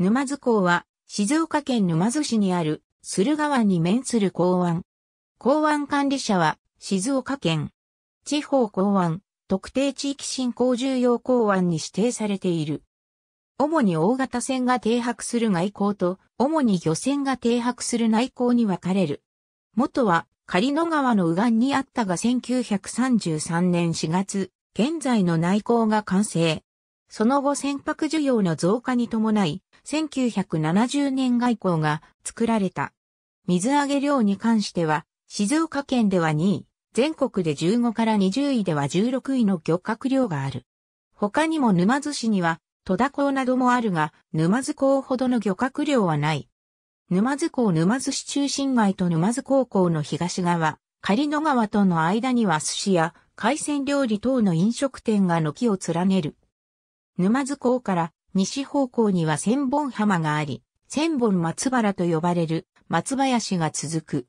沼津港は、静岡県沼津市にある、駿河湾に面する港湾。港湾管理者は、静岡県。地方港湾、特定地域振興重要港湾に指定されている。主に大型船が停泊する外港と、主に漁船が停泊する内港に分かれる。元は、狩野川の右岸にあったが1933年4月、現在の内港が完成。その後船舶需要の増加に伴い、1970年外交が作られた。水揚げ量に関しては、静岡県では2位、全国で15から20位では16位の漁獲量がある。他にも沼津市には、戸田港などもあるが、沼津港ほどの漁獲量はない。沼津港沼津市中心街と沼津高校の東側、狩野川との間には寿司や海鮮料理等の飲食店が軒を連ねる。沼津港から西方向には千本浜があり、千本松原と呼ばれる松林が続く。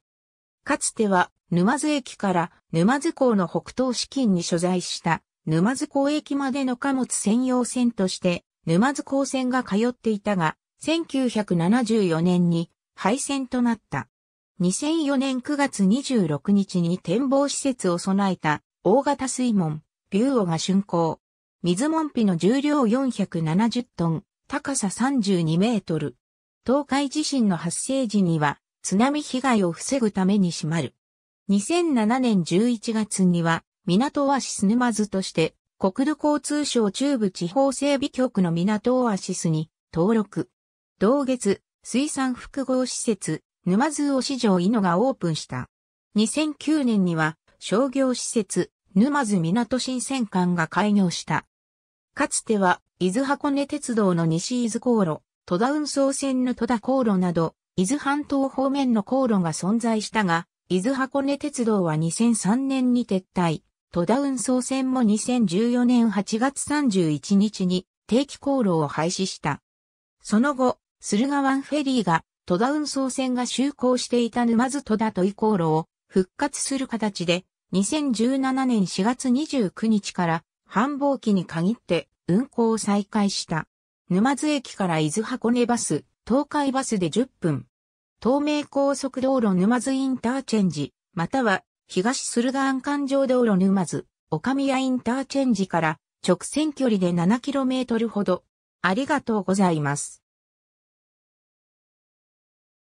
かつては沼津駅から沼津港の北東資金に所在した沼津港駅までの貨物専用線として沼津港線が通っていたが、1974年に廃線となった。2004年9月26日に展望施設を備えた大型水門、ビューオが竣工。水門扉の重量470トン、高さ32メートル。東海地震の発生時には津波被害を防ぐために閉まる。2007年11月には港オアシス沼津として国土交通省中部地方整備局の港オアシスに登録。同月、水産複合施設、沼津を市場井野がオープンした。2009年には商業施設、沼津港新鮮館が開業した。かつては、伊豆箱根鉄道の西伊豆航路、戸田運送線の戸田航路など、伊豆半島方面の航路が存在したが、伊豆箱根鉄道は2003年に撤退、戸田運送線も2014年8月31日に定期航路を廃止した。その後、駿河湾フェリーが戸田運送線が就航していた沼津戸田とい航路を復活する形で、2017年4月29日から繁忙期に限って運行を再開した。沼津駅から伊豆箱根バス、東海バスで10分。東名高速道路沼津インターチェンジ、または東駿河安環状道路沼津、岡宮インターチェンジから直線距離で 7km ほど。ありがとうございます。